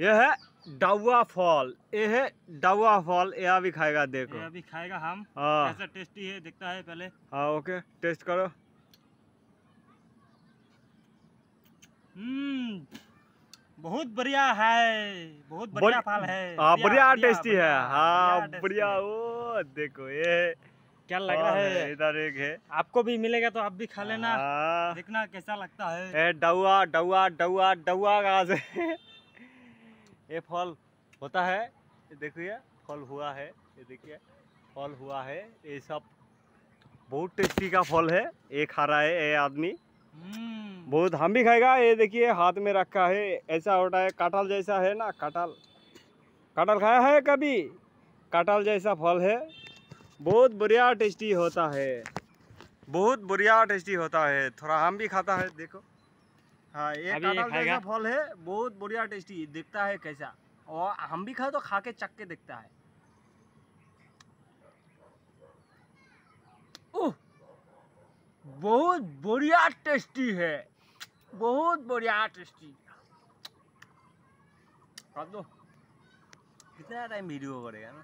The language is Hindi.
यह है डावा फॉल ये है डावा फॉल ये अभी खाएगा देखो अभी खाएगा हम हाँ। कैसा टेस्टी है दिखता है पहले हाँ ओके टेस्ट करो हम्म बहुत बढ़िया है बहुत बढ़िया फल है हाँ बढ़िया टेस्टी है हाँ बढ़िया वो देखो ये क्या लग रहा हाँ, है इधर एक है आपको भी मिलेगा तो आप भी खा लेना हाँ। देखना कैसा लगता है डाउआ डाउआ डाउआ डाउआ घास ये फल होता है देखिए फल हुआ है ये देखिए फल हुआ है ये सब बहुत टेस्टी का फल है ये खा रहा है ये आदमी हम्म। बहुत हम भी खाएगा ये देखिए हाथ में रखा है ऐसा होता है काटल जैसा है ना काटल काटल खाया है कभी काटल जैसा फल है बहुत बढ़िया टेस्टी होता है बहुत बढ़िया टेस्टी होता है थोड़ा हम भी खाता है देखो हाँ, जैसा फल है बहुत बढ़िया टेस्टी दिखता है कैसा और हम भी खाए तो खा के चक के दिखता है बहुत बढ़िया टेस्टी है बहुत बढ़िया टेस्टी दो कितना टाइम वीडियो करेगा ना